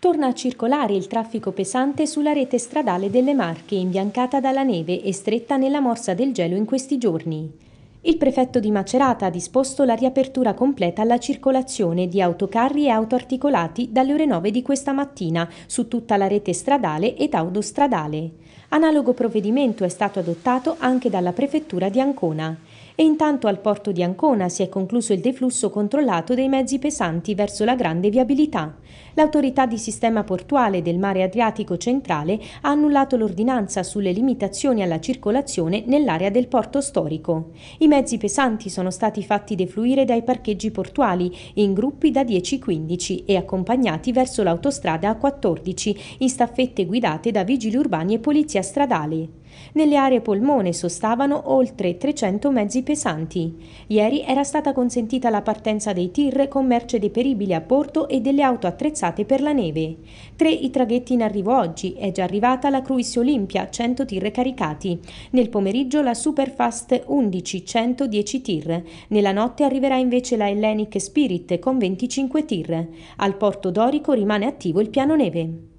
Torna a circolare il traffico pesante sulla rete stradale delle Marche, imbiancata dalla neve e stretta nella morsa del gelo in questi giorni. Il prefetto di Macerata ha disposto la riapertura completa alla circolazione di autocarri e auto articolati dalle ore 9 di questa mattina su tutta la rete stradale ed autostradale. Analogo provvedimento è stato adottato anche dalla prefettura di Ancona e intanto al porto di Ancona si è concluso il deflusso controllato dei mezzi pesanti verso la grande viabilità. L'autorità di sistema portuale del mare Adriatico centrale ha annullato l'ordinanza sulle limitazioni alla circolazione nell'area del porto storico. I mezzi pesanti sono stati fatti defluire dai parcheggi portuali in gruppi da 10-15 e accompagnati verso l'autostrada A14 in staffette guidate da vigili urbani e polizia stradale. Nelle aree polmone sostavano oltre 300 mezzi pesanti. Ieri era stata consentita la partenza dei tir con merce deperibile a porto e delle auto attrezzate per la neve. Tre i traghetti in arrivo oggi, è già arrivata la Cruis Olimpia, 100 tir caricati. Nel pomeriggio la Superfast 11, 110 tir. Nella notte arriverà invece la Hellenic Spirit con 25 tir. Al porto dorico rimane attivo il piano neve.